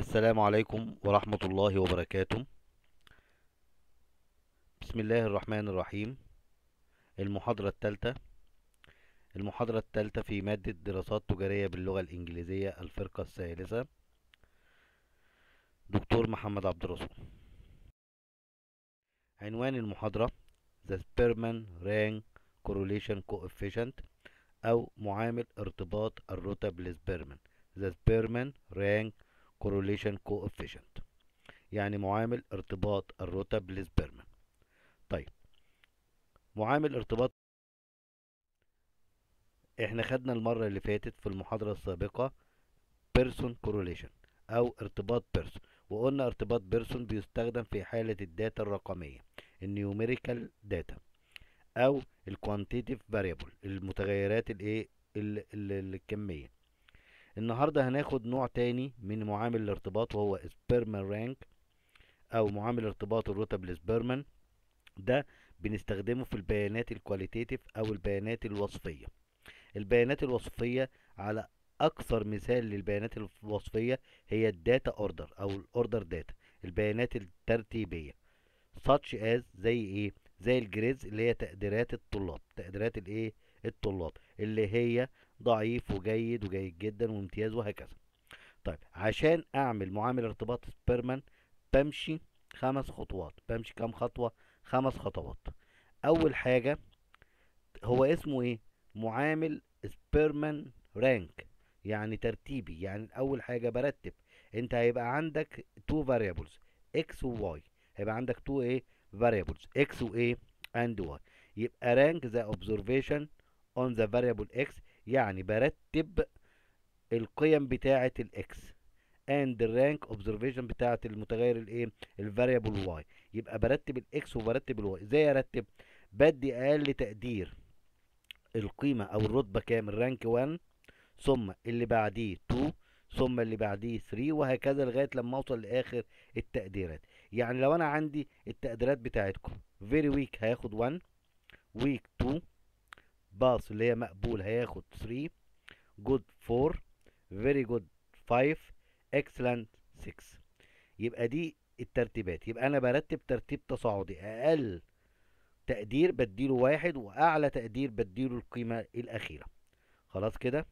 السلام عليكم ورحمة الله وبركاته بسم الله الرحمن الرحيم المحاضرة الثالثة المحاضرة الثالثة في مادة دراسات تجارية باللغة الإنجليزية الفرقة الثالثة دكتور محمد عبد الرسول عنوان المحاضرة The Sperman Rank Correlation Coefficient أو معامل ارتباط الرتب لسبيرمان The Sperman Rank correlation coefficient يعني معامل ارتباط الرتب للسبرما طيب معامل ارتباط احنا خدنا المرة اللي فاتت في المحاضرة السابقة بيرسون correlation او ارتباط بيرسون وقلنا ارتباط بيرسون بيستخدم في حالة الداتا الرقمية النيوميريكال داتا او الكوانتيتيف فاريبل المتغيرات الايه الكمية النهاردة هناخد نوع تاني من معامل الارتباط وهو سبيرمان رانك او معامل ارتباط الرتب لسبيرمان ده بنستخدمه في البيانات الكواليتيتيف او البيانات الوصفية البيانات الوصفية على اكثر مثال للبيانات الوصفية هي الداتا اوردر او الاوردر داتا البيانات الترتيبية such as زي ايه زي الجريز اللي هي تقديرات الطلاب تقديرات الايه الطلاب اللي هي ضعيف وجيد وجيد جدا وامتياز وهكذا طيب عشان اعمل معامل ارتباط سبيرمان بمشي خمس خطوات بمشي كام خطوة خمس خطوات اول حاجة هو اسمه ايه معامل سبيرمان رانك يعني ترتيبي يعني اول حاجة برتب انت هيبقى عندك تو variables اكس وواي هيبقى عندك تو ايه variables اكس وايه اند واي يبقى رانك ذا observation on the variable x يعني برتب القيم بتاعة x and the rank observation بتاعة المتغير الايه variable y يبقى برتب ال x وبرتب ال y ازاي ارتب بدي اقل تقدير القيمة او الرتبة كام الرانك 1 ثم اللي بعديه 2 ثم اللي بعديه 3 وهكذا لغاية لما اوصل لاخر التقديرات يعني لو انا عندي التقديرات بتاعتكم very weak هياخد 1 weak 2 باس اللي هي مقبول هياخد 3 جود 4 فيري جود 5 اكسلنت 6 يبقى دي الترتيبات يبقى انا برتب ترتيب تصاعدي اقل تقدير بديله واحد واعلى تقدير بديله القيمه الاخيره خلاص كده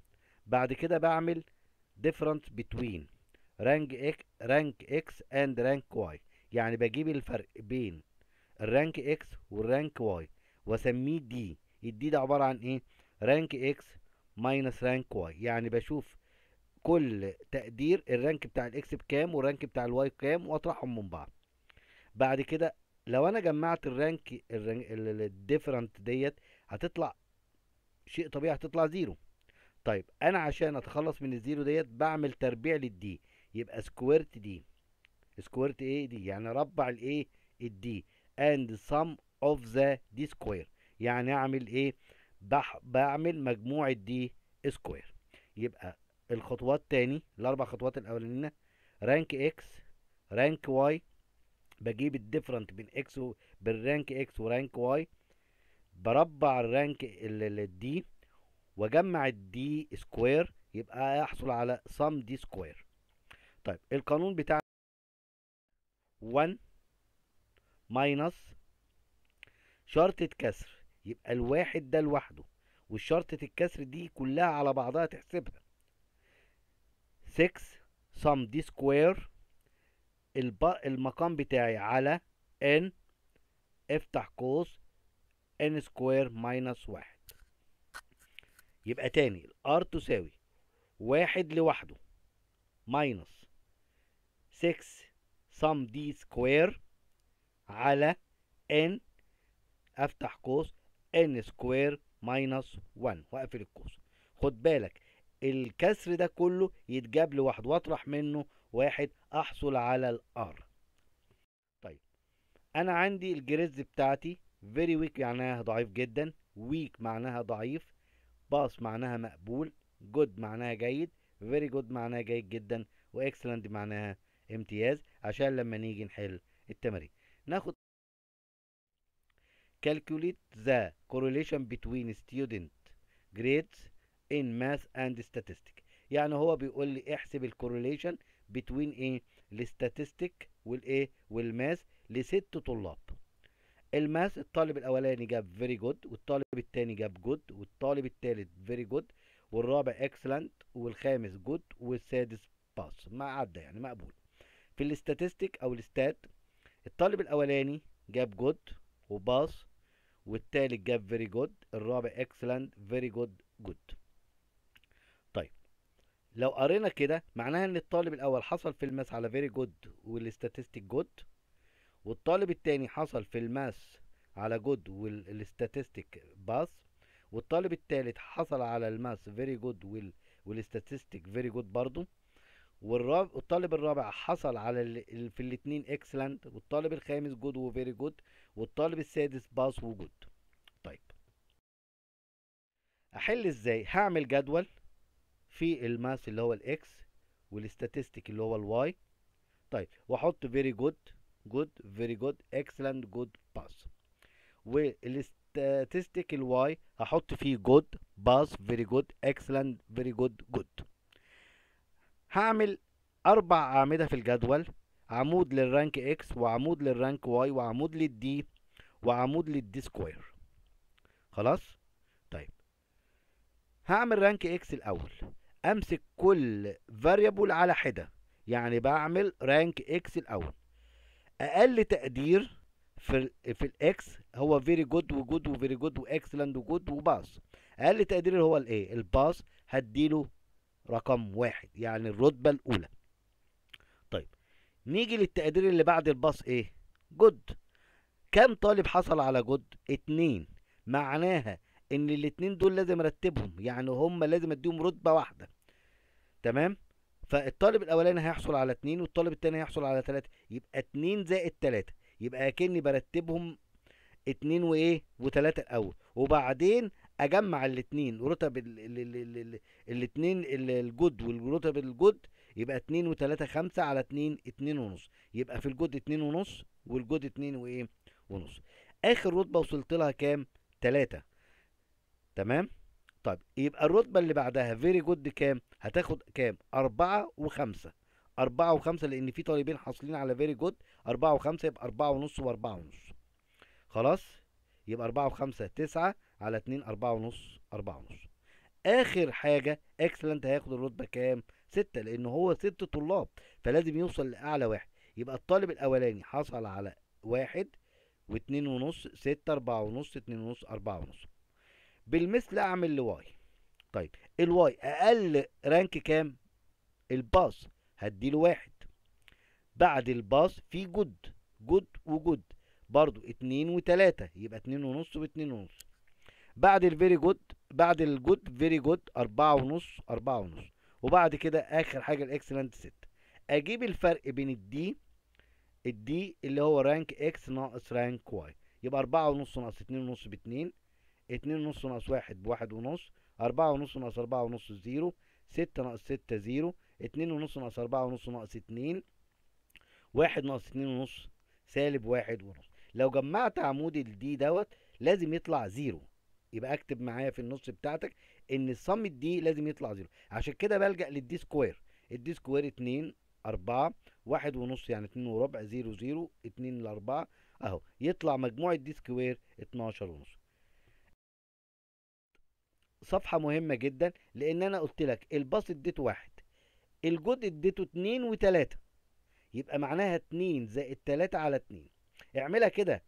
بعد كده بعمل difference between rank x rank x and rank y يعني بجيب الفرق بين الرانك x والرانك y واسميه دي يدي ده عباره عن ايه رانك اكس ماينس رانك واي يعني بشوف كل تقدير الرانك بتاع الاكس بكام والرانك بتاع الواي بكام واطرحهم من بعض بعد كده لو انا جمعت الرانك الديفرنت ديت هتطلع شيء طبيعي هتطلع زيرو طيب انا عشان اتخلص من الزيرو ديت بعمل تربيع للدي يبقى سكويرت دي سكويرت ايه دي يعني ربع الايه الدي اند سم اوف ذا دي سكوير يعني اعمل ايه بعمل مجموعة دي سكوير يبقى الخطوات تاني الاربع خطوات الاولانية رانك اكس رانك واي بجيب الديفرنت بين اكس و... بالرانك اكس ورانك واي بربع الرانك الدي واجمع الدي سكوير يبقى احصل على سم دي سكوير طيب القانون بتاع 1 ماينس شرطة كسر يبقى الواحد ده لوحده والشرطة الكسر دي كلها على بعضها تحسبها 6 sum دي سكوير المقام بتاعي على n افتح قوس n سكوير ماينس واحد يبقى تاني الار تساوي واحد لوحده ماينس 6 sum دي سكوير على n افتح قوس n سكوير ماينس 1 واقفل القوس خد بالك الكسر ده كله يتجاب لوحده واطرح منه واحد احصل على الار طيب انا عندي الجريز بتاعتي very weak معناها ضعيف جدا weak معناها ضعيف باس معناها مقبول جود معناها جيد فيري جود معناها جيد جدا واكسلنت معناها امتياز عشان لما نيجي نحل التمارين ناخد calculate the correlation between student grades in math and statistics يعني هو بيقول لي احسب الكورليشن بين ايه الاستاتستيك والايه والماث لست طلاب الماث الطالب الاولاني جاب فيري جود والطالب الثاني جاب جود والطالب الثالث فيري جود والرابع اكسلنت والخامس جود والسادس باس ما عدى يعني مقبول في الاستاتستيك او الاستات الطالب الاولاني جاب جود وباص والتالت جاب فيري جود الرابع اكسلنت فيري جود جود طيب لو قرينا كده معناها ان الطالب الاول حصل في الماس على فيري جود والاستاتستيك جود والطالب التاني حصل في الماس على جود والاستاتستيك باس والطالب التالت حصل على الماس فيري جود والاستاتستيك فيري جود برضه والطالب الرابع حصل على ال... في الاثنين اكسلنت والطالب الخامس جود وفيري جود والطالب السادس باس وجود طيب احل ازاي هعمل جدول في الماس اللي هو الاكس والاستاتستيك اللي هو الواي طيب واحط فيري جود جود فيري جود اكسلنت جود باس والاستاتستيك الواي هحط فيه جود باس فيري جود اكسلنت فيري جود جود هعمل أربع أعمدة في الجدول عمود للرانك إكس وعمود للرانك واي وعمود للدي وعمود للدي سكوير خلاص طيب هعمل رانك إكس الأول أمسك كل فاريبل على حدة يعني بعمل رانك إكس الأول أقل تقدير في في الاكس هو فيري جود وجود وفيري جود واكسلنت وجود وباس اقل تقدير هو الايه الباس هديله رقم واحد يعني الرتبة الأولى طيب نيجي للتقدير اللي بعد الباص إيه؟ جود كم طالب حصل على جود؟ اتنين معناها إن الاتنين دول لازم أرتبهم يعني هم لازم أديهم رتبة واحدة تمام؟ فالطالب الأولاني هيحصل على اتنين والطالب التاني هيحصل على تلاتة يبقى اتنين زائد تلاتة يبقى أكني برتبهم اتنين وإيه؟ وتلاتة الأول وبعدين اجمع الاثنين رتب الاثنين الجود والرتب الجود يبقى 2 و3 5 على 2 2 ونص يبقى في الجود 2 ونص والجود 2 وايه ونص اخر رتبه وصلت لها كام 3 تمام طيب يبقى الرتبه اللي بعدها فيري جود كام هتاخد كام 4 و5 4 و5 لان في طالبين حاصلين على فيري جود 4 و5 يبقى 4 ونص و4 ونص خلاص يبقى 4 و5 9 على 2 4 ونص 4 ونص اخر حاجه اكسلنت هياخد الرتبه كام 6 لان هو 6 طلاب فلازم يوصل لاعلى واحد يبقى الطالب الاولاني حصل على واحد واتنين ونص 6 4 ونص 2 ونص 4 ونص بالمثل أعمل لواي طيب الواي أقل رانك كام؟ الباص هديله واحد بعد الباص في جود جود وجود برضو اتنين وتلاتة يبقى اتنين ونص واتنين ونص بعد الفيري جود بعد الجود فيري جود أربعة ونص أربعة ونص وبعد كده آخر حاجة الإكسلنت ستة أجيب الفرق بين الدي الدي اللي هو رانك إكس ناقص رانك واي يبقى أربعة ونص ناقص اتنين ونص باتنين اتنين ونص ناقص واحد بواحد ونص أربعة ونص ناقص أربعة ونص زيرو ستة ناقص ستة زيرو اتنين ونص ناقص أربعة ونص ناقص اتنين واحد ناقص اتنين ونص سالب واحد ونص لو جمعت عمود الدي دوت لازم يطلع زيرو يبقى اكتب معايا في النص بتاعتك ان الصمت دي لازم يطلع زيرو عشان كده بلجأ للدي سكوير الدي سكوير 2 4 1 ونص يعني 2 وربع 0 0 2 ل 4 اهو يطلع مجموع الدي سكوير 12 ونص صفحة مهمة جدا لان انا قلت لك الباص اديته واحد الجود اديته اتنين وتلاتة يبقى معناها اتنين زائد تلاتة على اتنين اعملها كده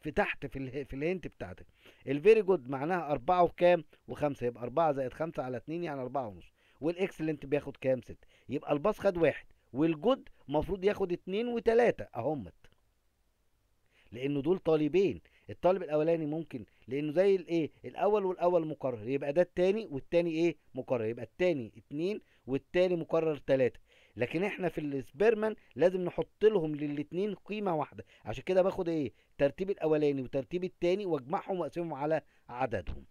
في تحت في في الهنت بتاعتك الفيري جود معناها أربعة وكام وخمسة يبقى أربعة زائد خمسة على اتنين يعني أربعة ونص والإكس والإكسلنت بياخد كام ستة يبقى الباص خد واحد والجود المفروض ياخد اتنين وتلاتة أهمت لأنه دول طالبين الطالب الأولاني ممكن لأنه زي الإيه الأول والأول مقرر يبقى ده التاني والتاني إيه مقرر يبقى التاني اتنين والتاني مقرر تلاتة لكن احنا في السبيرمان لازم نحط لهم للاتنين قيمه واحده عشان كده باخد ايه ترتيب الاولاني وترتيب الثاني واجمعهم واقسمهم على عددهم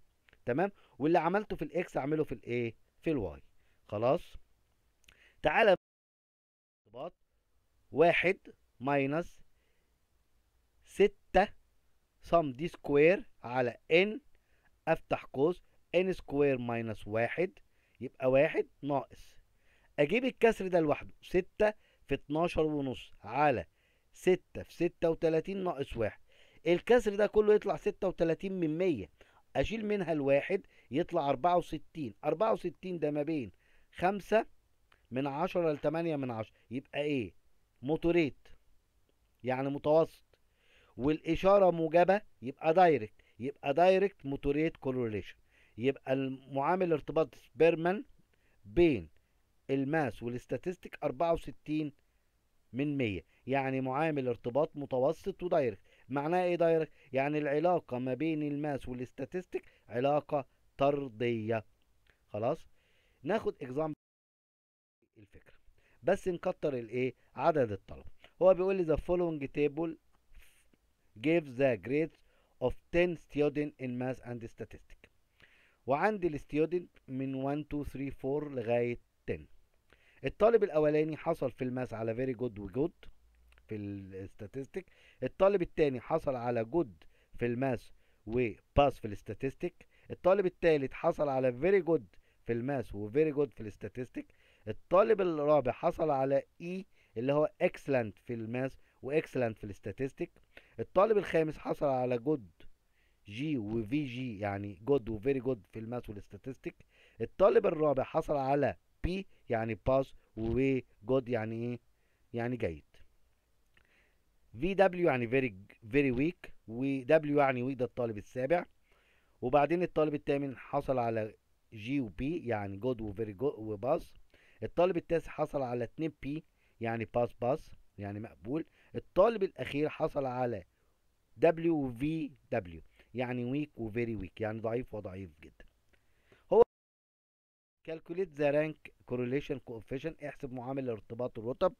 تمام واللي عملته في الاكس اعمله في الايه في الواي خلاص تعالى ارتباط واحد ماينس ستة صم دي سكوير على ان افتح قوس ان سكوير ماينس واحد يبقى واحد ناقص اجيب الكسر ده لوحده ستة في اتناشر ونص على ستة في ستة وتلاتين ناقص واحد الكسر ده كله يطلع ستة وتلاتين من مية اشيل منها الواحد يطلع اربعة وستين اربعة وستين ده ما بين خمسة من عشرة لتمانية من عشرة يبقى ايه موتوريت يعني متوسط والاشارة موجبة يبقى دايركت يبقى دايركت موتوريت كوروليشن يبقى المعامل ارتباط سبيرمان بين الماس والاستاتستيك 64 من 100 يعني معامل ارتباط متوسط ودايركت معناه ايه دايركت يعني العلاقه ما بين الماس والاستاتستيك علاقه طرديه خلاص ناخد اكزامبل الفكره بس نكتر الايه عدد الطلب هو بيقول لي ذا فولوينج تيبل جيف ذا grades اوف 10 ستودنت ان ماس اند statistics وعندي الستودنت من 1 2 3 4 لغايه 10 الطالب الاولاني حصل في الماس على فيري جود وجود في الاستاتستيك الطالب الثاني حصل على جود في الماس وباس في الاستاتستيك الطالب الثالث حصل على فيري جود في الماس وفيري جود في الاستاتستيك الطالب الرابع حصل على اي e اللي هو اكسلنت في الماس واكسلنت في الاستاتستيك الطالب الخامس حصل على جود جي وفي جي يعني جود وفيري جود في الماس والاستاتستيك الطالب الرابع حصل على بي يعني باس ووي جود يعني ايه يعني جيد في دبليو يعني فيري فيري ويك ودبليو يعني ويك ده الطالب السابع وبعدين الطالب الثامن حصل على جي وبي يعني جود وفيري جود وباس الطالب التاسع حصل على 2 بي يعني باس باس يعني مقبول الطالب الاخير حصل على دبليو وفي دبليو يعني ويك وفيري ويك يعني ضعيف وضعيف جدا كالكوليت ذا رانك كورليشن coefficient احسب معامل الارتباط الرتب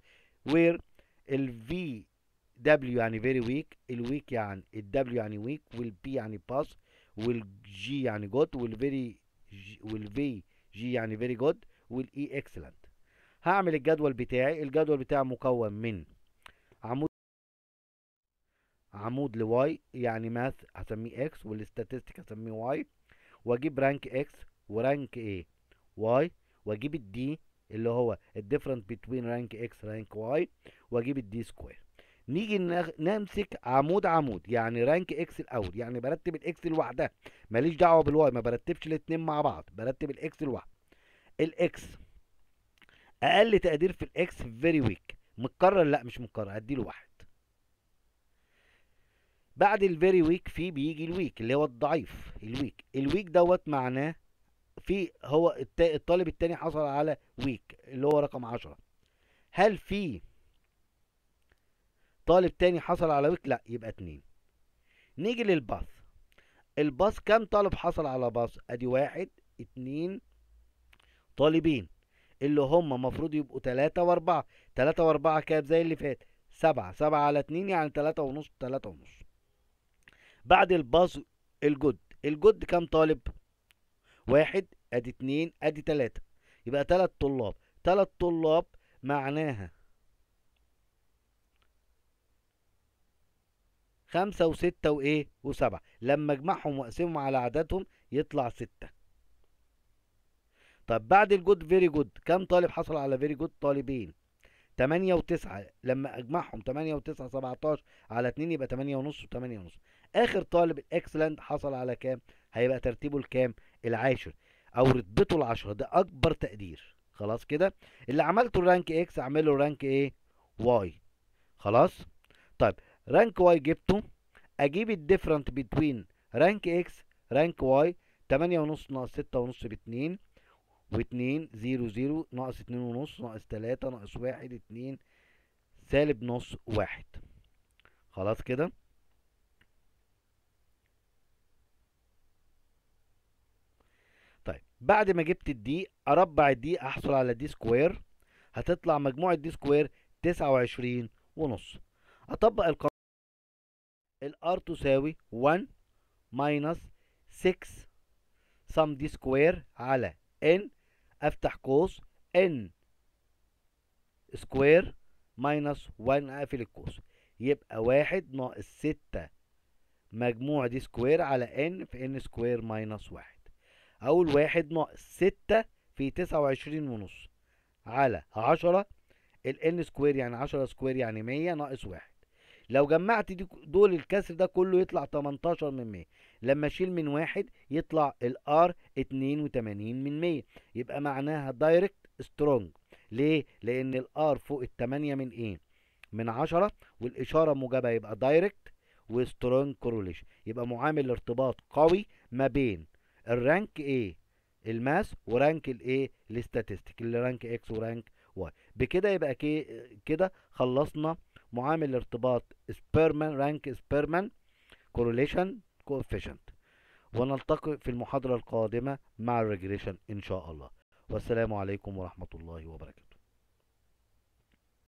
وير ال V W يعني very weak ال weak يعني ال W يعني weak وال P يعني pass وال G يعني good وال very وال V G يعني very good وال E excellent هعمل الجدول بتاعي الجدول بتاعي مكون من عمود عمود لواي يعني ماث هسميه اكس والستاتستيك هسميه واي واجيب رانك اكس ورانك ايه واي واجيب الدي اللي هو الديفرنس بتوين رانك اكس رانك واي واجيب الدي سكوير نيجي نمسك عمود عمود يعني رانك اكس الاول يعني برتب الاكس لوحدها ماليش دعوه بالواي ما برتبش الاثنين مع بعض برتب الاكس لوحده الاكس اقل تقدير في الاكس فيري ويك متكرر لا مش متكرر له واحد بعد الفيري ويك في بيجي الويك اللي هو الضعيف الويك الويك دوت معناه في هو الطالب التاني حصل على ويك اللي هو رقم 10 هل في طالب تاني حصل على ويك لا يبقى اتنين نيجي للباص الباص كم طالب حصل على باص ادي واحد اتنين طالبين اللي هم مفروض يبقوا تلاتة واربعة تلاتة واربعة كام زي اللي فات سبعة سبعة على اتنين يعني تلاتة ونص تلاتة ونص بعد الباص الجود الجود كم طالب واحد ادي اتنين ادي تلاتة يبقى تلات طلاب تلات طلاب معناها خمسة وستة وإيه وسبعة لما أجمعهم وأقسمهم على عددهم يطلع ستة طب بعد الجود فيري جود كم طالب حصل على فيري جود طالبين تمانية وتسعة لما أجمعهم تمانية وتسعة سبعتاش على اتنين يبقى تمانية ونص وتمانية ونص آخر طالب الإكسلنت حصل على كام هيبقى ترتيبه الكام العاشر او رتبته العشرة ده اكبر تقدير خلاص كده اللي عملته رانك اكس اعمله رانك ايه واي خلاص طيب رانك واي جبته اجيب الديفرنت بتوين رانك اكس رانك واي 8 ونص ناقص 6 ونص ب 2 و2 0 0 ناقص 2 ونص ناقص 3 ناقص 1 2 سالب نص 1 خلاص كده بعد ما جبت الدي اربع الدي احصل على دي سكوير هتطلع مجموع الدي سكوير تسعة وعشرين ونص اطبق القانون الار تساوي 1 ماينس 6 سم دي سكوير على ان افتح قوس ان سكوير ماينس 1 اقفل القوس يبقى 1 ناقص 6 مجموع دي سكوير على ان في ان سكوير ماينس 1 أقول واحد ناقص ستة في تسعة وعشرين ونص على عشرة ال n سكوير يعني عشرة سكوير يعني مية ناقص واحد لو جمعت دي دول الكسر ده كله يطلع 18 من 100 لما اشيل من واحد يطلع r 82 من 100 يبقى معناها دايركت سترونج ليه لان r فوق ال 8 من ايه من 10 والاشاره موجبه يبقى دايركت وسترونج كوروليشن يبقى معامل ارتباط قوي ما بين الرانك ايه الماس ورانك الايه الاستاتستيك اللي رانك اكس ورانك واي بكده يبقى كده خلصنا معامل ارتباط سبيرمان رانك سبيرمان كورليشن كوفيشنت ونلتقي في المحاضرة القادمة مع الريجريشن ان شاء الله والسلام عليكم ورحمة الله وبركاته